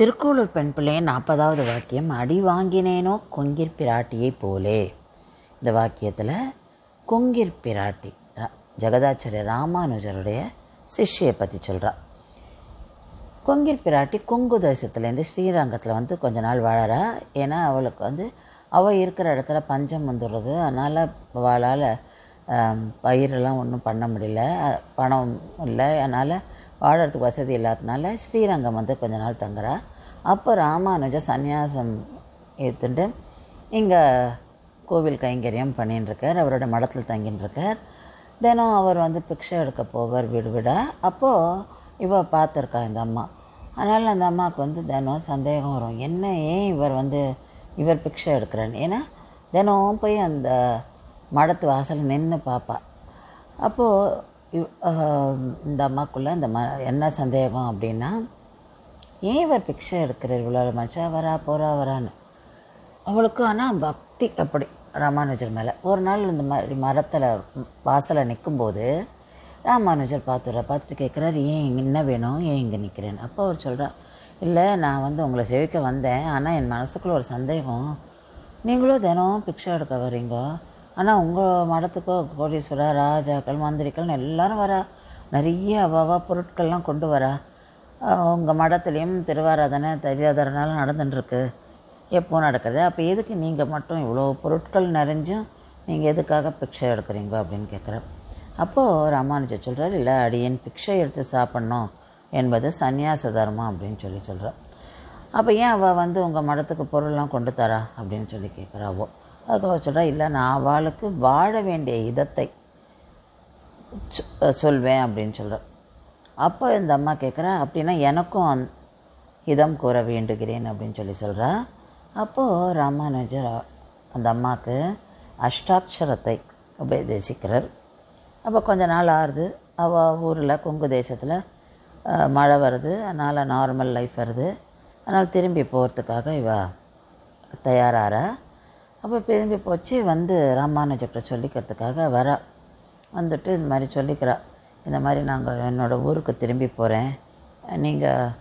திருக்கோளூர் பெண் பிள்ளையை நாற்பதாவது வாக்கியம் அடி வாங்கினேனோ கொங்கிற் பிராட்டியை போலே இந்த வாக்கியத்தில் கொங்கிற் பிராட்டி ஜெகதாச்சாரிய ராமானுஜருடைய சிஷ்யை பற்றி சொல்கிறார் கொங்கிற் பிராட்டி கொங்கு தேசத்துலேருந்து ஸ்ரீரங்கத்தில் வந்து கொஞ்ச நாள் வாழறா ஏன்னா அவளுக்கு வந்து அவள் இருக்கிற இடத்துல பஞ்சம் வந்துடுறது அதனால் அவளால் பயிரெல்லாம் ஒன்றும் பண்ண முடியல பணம் இல்லை அதனால் வாழறதுக்கு வசதி இல்லாததுனால ஸ்ரீரங்கம் வந்து கொஞ்ச நாள் தங்குறா அப்போ ராமானுஜ சந்நியாசம் ஏற்றுண்டு இங்கே கோவில் கைங்கரியம் பண்ணிட்டுருக்கார் அவரோட மடத்தில் தங்கிட்டுருக்கார் தினம் அவர் வந்து பிக்ஷை எடுக்க போவார் வீடு விட அப்போது இவ பார்த்துருக்கா இந்த அம்மா அதனால் அந்த அம்மாவுக்கு வந்து தினம் சந்தேகம் வரும் என்ன ஏன் இவர் வந்து இவர் பிக்ஷை எடுக்கிறான்னு ஏன்னா தினமும் போய் அந்த மடத்து வாசல் நின்று பார்ப்பா அப்போது இந்த அம்மாக்குள்ளே இந்த ம என்ன சந்தேகம் அப்படின்னா ஏன் இவர் பிக்சர் எடுக்கிறார் இவ்வளோ மச்சா வரா போகிறா வரான்னு அவளுக்கு ஆனால் பக்தி அப்படி ராமானுஜர் மேலே ஒரு நாள் இந்த மாதிரி மரத்தில் வாசலை நிற்கும்போது ராமானுஜர் பார்த்துடுற பார்த்துட்டு கேட்குறாரு ஏன் இங்கே என்ன வேணும் ஏன் இங்கே நிற்கிறேன் அப்போ அவர் சொல்கிறார் இல்லை நான் வந்து உங்களை சேவிக்க வந்தேன் ஆனால் என் மனசுக்குள்ளே ஒரு சந்தேகம் நீங்களும் தினம் பிக்சர் எடுக்க வரீங்க ஆனால் உங்கள் மடத்துக்கோ கோடீஸ்வரா ராஜாக்கள் மந்திரிக்கள்னு எல்லோரும் வரா நிறைய அவாவா பொருட்கள்லாம் கொண்டு வரா உங்கள் மடத்துலேயும் திருவாராதனை தெரியாதனாலும் நடந்துட்டுருக்கு எப்போ நடக்கிறது அப்போ எதுக்கு நீங்கள் மட்டும் இவ்வளோ பொருட்கள் நிறைஞ்சும் நீங்கள் எதுக்காக பிக்ஷை எடுக்கிறீங்க அப்படின்னு கேட்குறேன் அப்போது ராமானுஜர் சொல்கிறார் இல்லை அடியேன் பிக்ஷை எடுத்து சாப்பிட்ணும் என்பது சன்னியாச தர்மம் அப்படின்னு சொல்லி சொல்கிறார் அப்போ ஏன் அவள் வந்து உங்கள் மடத்துக்கு பொருள்லாம் கொண்டு தரா அப்படின்னு சொல்லி கேட்குறாவோ அதுக்கப்புறம் சொல்கிறா இல்லை நான் அவளுக்கு வாழ வேண்டிய இதத்தை சொல்வேன் அப்படின்னு சொல்கிறேன் அப்போ இந்த அம்மா கேட்குறேன் அப்படின்னா எனக்கும் அந் இதம் கூற வேண்டுகிறேன் அப்படின்னு சொல்லி சொல்கிறா அப்போது ராமானுஜர் அந்த அம்மாவுக்கு அஷ்டாட்சரத்தை உபதேசிக்கிறார் அப்போ கொஞ்ச நாள் ஆறுது அவள் ஊரில் கொங்கு தேசத்தில் மழை வருது அதனால் நார்மல் லைஃப் வருது அதனால் திரும்பி போகிறதுக்காக இவ தயாராகிற அப்போ திரும்பி போச்சு வந்து ராமானுஜர்கிட்ட சொல்லிக்கிறதுக்காக வர வந்துட்டு இந்த மாதிரி சொல்லிக்கிறா இந்த மாதிரி நாங்கள் என்னோடய ஊருக்கு திரும்பி போகிறேன் நீங்கள்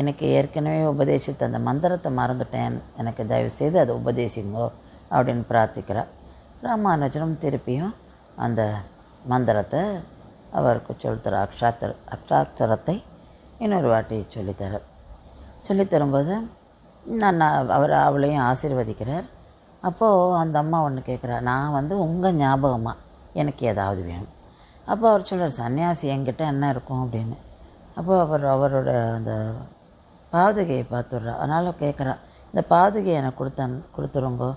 எனக்கு ஏற்கனவே உபதேசித்த அந்த மந்திரத்தை மறந்துட்டேன் எனக்கு தயவுசெய்து அதை உபதேசிங்கோ அப்படின்னு பிரார்த்திக்கிறா ராமானுஜரும் திருப்பியும் அந்த மந்திரத்தை அவருக்கு சொல்லித்தர அக்ஷாத்தர் அக்ஷாட்சரத்தை இன்னொரு வாட்டி சொல்லித்தரார் சொல்லித்தரும்போது நான் அவர் அவளையும் ஆசீர்வதிக்கிறார் அப்போது அந்த அம்மா ஒன்று கேட்குறா நான் வந்து உங்கள் ஞாபகமாக எனக்கு ஏதாவது வேணும் அப்போ அவர் சொல்கிறார் சன்னியாசி என்கிட்ட என்ன இருக்கும் அப்படின்னு அப்போ அவர் அவரோட அந்த பாதுகையை பார்த்துடுறா அதனால் கேட்குறா இந்த பாதுகையை எனக்கு கொடுத்தன் கொடுத்துருங்கோ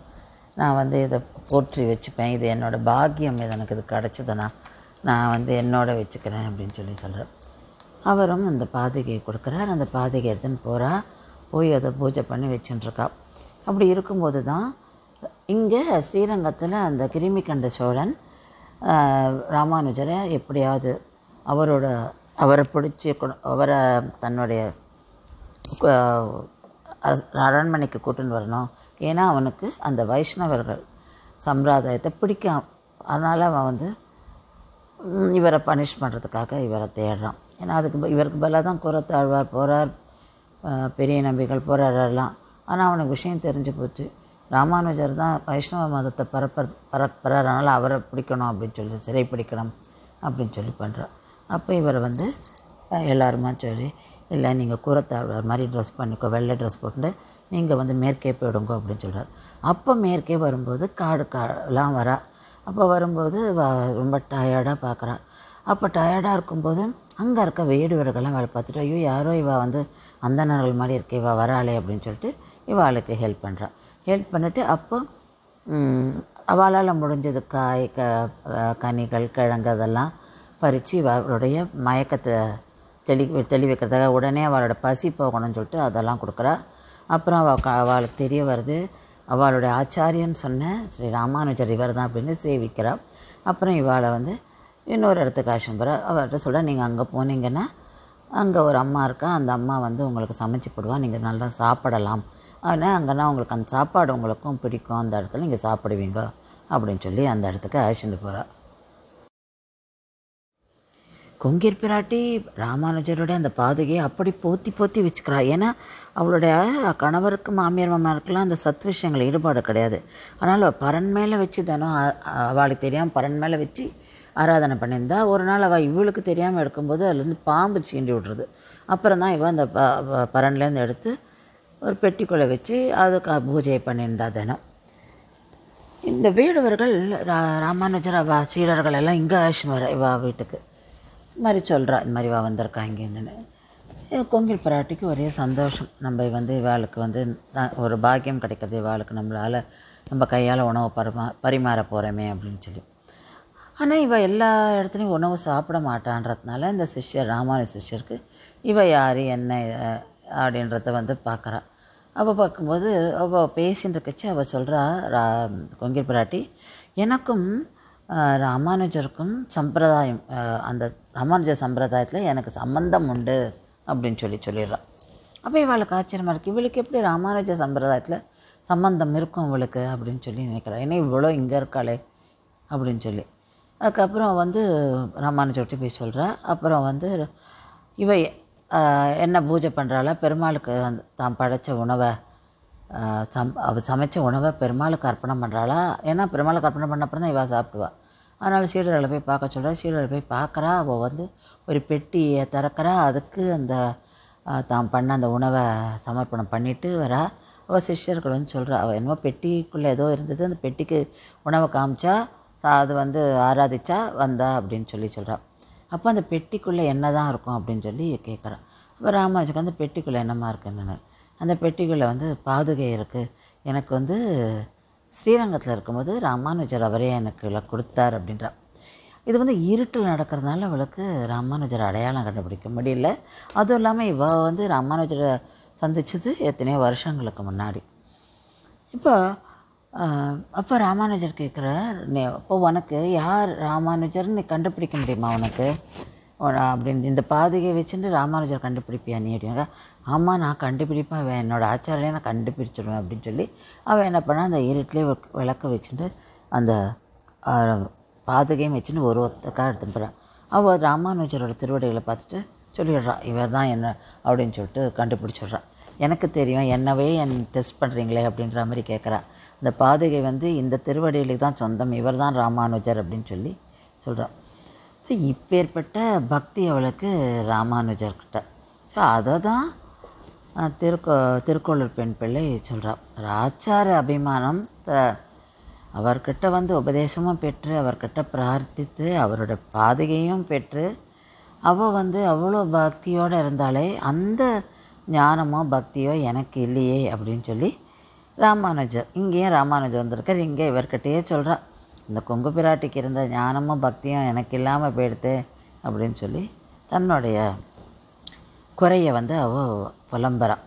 நான் வந்து இதை போற்றி வச்சுப்பேன் இது என்னோடய பாக்கியம் இது எனக்கு இது கிடச்சிதுன்னா நான் வந்து என்னோட வச்சுக்கிறேன் அப்படின்னு சொல்லி சொல்கிறேன் அவரும் அந்த பாதுகையை கொடுக்குறார் அந்த பாதுகை எடுத்துன்னு போகிறா போய் அதை பூஜை பண்ணி வச்சுட்டுருக்கா அப்படி இருக்கும்போது தான் இங்கே ஸ்ரீரங்கத்தில் அந்த கிருமிகண்ட சோழன் ராமானுஜரை எப்படியாவது அவரோட அவரை பிடிச்சி அவரை தன்னுடைய அரண்மனைக்கு கூட்டின்னு வரணும் ஏன்னா அவனுக்கு அந்த வைஷ்ணவர்கள் சம்பிரதாயத்தை பிடிக்கும் அதனால் அவன் வந்து இவரை பனிஷ் பண்ணுறதுக்காக இவரை தேடுறான் ஏன்னா அதுக்கு இவருக்கு பதிலாக தான் குரத்தாழ்வார் போகிறார் பெரிய நம்பிகள் போகிறாரெல்லாம் ஆனால் அவனுக்கு விஷயம் தெரிஞ்சு போச்சு ராமானுஜர் தான் வைஷ்ணவ மதத்தை பரப்ப பரப்புறார் அதனால் அவரை பிடிக்கணும் அப்படின்னு சொல்லி சிறை பிடிக்கணும் அப்படின்னு சொல்லி பண்ணுறார் அப்போ இவர் வந்து எல்லாருமா சொல்லி இல்லை நீங்கள் கூரத்தாழ்வார் மாதிரி ட்ரெஸ் பண்ணிக்கோ வெள்ளை ட்ரெஸ் போட்டு நீங்கள் வந்து மேற்கே போயிடுங்க அப்படின்னு சொல்கிறார் அப்போ மேற்கே வரும்போது காடு காடெலாம் வரா அப்போ வரும்போது ரொம்ப டயர்டாக பார்க்குறா அப்போ டயர்டாக இருக்கும்போது அங்கே இருக்க வேடு வீடுகள்லாம் வேலை பார்த்துட்டு ஐயோ யாரோ இவா வந்து நாள் மாதிரி இருக்க இவா வராளே அப்படின்னு சொல்லிட்டு இவாளுக்கு ஹெல்ப் பண்ணுறாள் ஹெல்ப் பண்ணிவிட்டு அப்போ அவளால் முடிஞ்சது காய் க கனிகள் கிழங்கு அதெல்லாம் பறித்து அவளுடைய மயக்கத்தை தெளி தெளிவிக்கிறதுக்காக உடனே அவளோட பசி போகணும்னு சொல்லிட்டு அதெல்லாம் கொடுக்குறா அப்புறம் அவள் அவளுக்கு தெரிய வருது அவளுடைய ஆச்சாரியன்னு சொன்ன ஸ்ரீ ராமானுஜர் இவர் தான் அப்படின்னு சேவிக்கிறாள் அப்புறம் இவாளை வந்து இன்னொரு இடத்துக்கு ஆசம்பரா அவர்கிட்ட சொல்ல நீங்கள் அங்கே போனீங்கன்னா அங்கே ஒரு அம்மா இருக்கா அந்த அம்மா வந்து உங்களுக்கு சமைச்சு போடுவா நீங்கள் நல்லா சாப்பிடலாம் ஆனால் அங்கேனா உங்களுக்கு அந்த சாப்பாடு உங்களுக்கும் பிடிக்கும் அந்த இடத்துல நீங்கள் சாப்பிடுவீங்க அப்படின்னு சொல்லி அந்த இடத்துக்கு அழைச்சிட்டு போகிறாள் கொங்கிர் பிராட்டி ராமானுஜருடைய அந்த பாதுகையை அப்படி போத்தி போத்தி வச்சுக்கிறா ஏன்னா அவளுடைய கணவருக்கு மாமியார் மாமனாருக்கெல்லாம் அந்த சத் விஷயங்கள் ஈடுபாடு கிடையாது அதனால் பரன் மேலே வச்சு தானோ அவளுக்கு தெரியாமல் பரன் மேலே வச்சு ஆராதனை பண்ணியிருந்தா ஒரு நாள் அவள் இவளுக்கு தெரியாமல் எடுக்கும்போது அதுலேருந்து பாம்பு சீண்டி விடுறது அப்புறம் தான் இவன் அந்த பரன்லேருந்து எடுத்து ஒரு பெட்டிக்குள்ளே வச்சு அதுக்கு பூஜையை பண்ணியிருந்தா தினம் இந்த வேடுவர்கள் ரா ராமானுஜர் அவ சீடர்கள் எல்லாம் இங்கே அழைச்சின்னு இவா வீட்டுக்கு இது மாதிரி சொல்கிறா இந்த மாதிரி வா வந்திருக்கா இங்கேருந்துன்னு கொங்கில் பராட்டிக்கு ஒரே சந்தோஷம் நம்ம வந்து இவாளுக்கு வந்து ஒரு பாக்கியம் கிடைக்கிது இவாளுக்கு நம்மளால் நம்ம கையால் உணவு பரிமா பரிமாற போகிறோமே அப்படின்னு சொல்லி ஆனால் இவள் எல்லா இடத்துலையும் உணவு சாப்பிட மாட்டான்றதுனால இந்த சிஷ்யர் ராமானுஜ சிஷ்யருக்கு இவள் யார் என்ன அப்படின்றத வந்து பார்க்குறா அவள் பார்க்கும்போது அவள் பேசின்னு இருக்கச்சு அவள் சொல்கிறா ரா கொங்கிர் பிராட்டி எனக்கும் ராமானுஜருக்கும் சம்பிரதாயம் அந்த ராமானுஜர் சம்பிரதாயத்தில் எனக்கு சம்பந்தம் உண்டு அப்படின்னு சொல்லி சொல்லிடுறான் அப்போ இவளுக்கு ஆச்சரியமாக இருக்குது இவளுக்கு எப்படி ராமானுஜர் சம்பிரதாயத்தில் சம்பந்தம் இருக்கும் இவளுக்கு அப்படின்னு சொல்லி நினைக்கிறாள் ஏன்னா இவ்வளோ இங்கே இருக்காளே அப்படின்னு சொல்லி அதுக்கப்புறம் வந்து ராமானுஜர்கிட்ட போய் சொல்கிறா அப்புறம் வந்து இவை என்ன பூஜை பண்ணுறாளா பெருமாளுக்கு தான் படைத்த உணவை சம் அவள் சமைச்ச உணவை பெருமாளுக்கு அர்ப்பணம் பண்ணுறாளா ஏன்னா பெருமாளுக்கு அர்ப்பணம் பண்ண அப்புறம் தான் இவள் சாப்பிடுவா அதனால் சீடர்களை போய் பார்க்க சொல்கிறா சீடர்களை போய் பார்க்குறா அவள் வந்து ஒரு பெட்டியை திறக்கிறா அதுக்கு அந்த தான் பண்ண அந்த உணவை சமர்ப்பணம் பண்ணிவிட்டு வரா அவள் சிஷ்யர்கள் வந்து சொல்கிறா அவள் என்னமோ பெட்டிக்குள்ளே ஏதோ இருந்தது அந்த பெட்டிக்கு உணவை காமிச்சா அது வந்து ஆராதிச்சா வந்தா அப்படின்னு சொல்லி சொல்கிறாள் அப்போ அந்த பெட்டிக்குள்ளே என்ன தான் இருக்கும் அப்படின்னு சொல்லி கேட்குறான் அப்போ ராமாஜிக்கு அந்த பெட்டிக்குள்ளே என்னமா இருக்குன்னு அந்த பெட்டிக்குள்ளே வந்து பாதுகை இருக்குது எனக்கு வந்து ஸ்ரீரங்கத்தில் இருக்கும்போது ராமானுஜர் அவரே எனக்கு கொடுத்தார் அப்படின்றா இது வந்து இருட்டில் நடக்கிறதுனால அவளுக்கு ராமானுஜர் அடையாளம் கண்டுபிடிக்க முடியல அதுவும் இல்லாமல் இவள் வந்து ராமானுஜரை சந்திச்சது எத்தனையோ வருஷங்களுக்கு முன்னாடி இப்போ அப்போ ராமானுஜர் கேட்குறார் நீ அப்போ உனக்கு யார் ராமானுஜர்னு கண்டுபிடிக்க முடியுமா உனக்கு அப்படின்னு இந்த பாதிகை வச்சுட்டு ராமானுஜர் கண்டுபிடிப்பியா நீ அப்படிங்கிற ஆமாம் நான் கண்டுபிடிப்பேன் அவன் என்னோடய ஆச்சாரியை நான் கண்டுபிடிச்சிடுவேன் அப்படின்னு சொல்லி அவன் என்ன பண்ணால் அந்த இருட்டிலே விளக்க வச்சுட்டு அந்த பாதுகையும் வச்சுன்னு ஒரு ஒருத்தக்காக எடுத்துன்னு போகிறான் அவள் ராமானுஜரோட திருவடிகளை பார்த்துட்டு சொல்லிடுறான் இவன் தான் என்ன அப்படின்னு சொல்லிட்டு கண்டுபிடிச்சிடுறான் எனக்கு தெரியும் என்னவே என் டெஸ்ட் பண்ணுறீங்களே அப்படின்ற மாதிரி கேட்குறா இந்த பாதுகை வந்து இந்த திருவடியிலுக்கு தான் சொந்தம் இவர் தான் ராமானுஜர் அப்படின்னு சொல்லி சொல்கிறான் ஸோ இப்பேற்பட்ட பக்தி அவளுக்கு ராமானுஜர்கிட்ட ஸோ அதை தான் திருக்கோ திருக்கோளூர் பெண் பிள்ளை சொல்கிறாள் ராச்சார அபிமானம் அவர்கிட்ட வந்து உபதேசமும் பெற்று அவர்கிட்ட பிரார்த்தித்து அவரோட பாதுகையும் பெற்று அவள் வந்து அவ்வளோ பக்தியோடு இருந்தாலே அந்த ஞானமோ பக்தியோ எனக்கு இல்லையே அப்படின்னு சொல்லி ராமானுஜர் இங்கேயும் ராமானுஜர் வந்திருக்கார் இங்கே இவர்கிட்டயே சொல்கிறார் இந்த கொங்கு பிராட்டிக்கு இருந்த ஞானமும் பக்தியும் எனக்கு இல்லாமல் போயிடுத்து அப்படின்னு சொல்லி தன்னுடைய குறையை வந்து அவ புலம்புறான்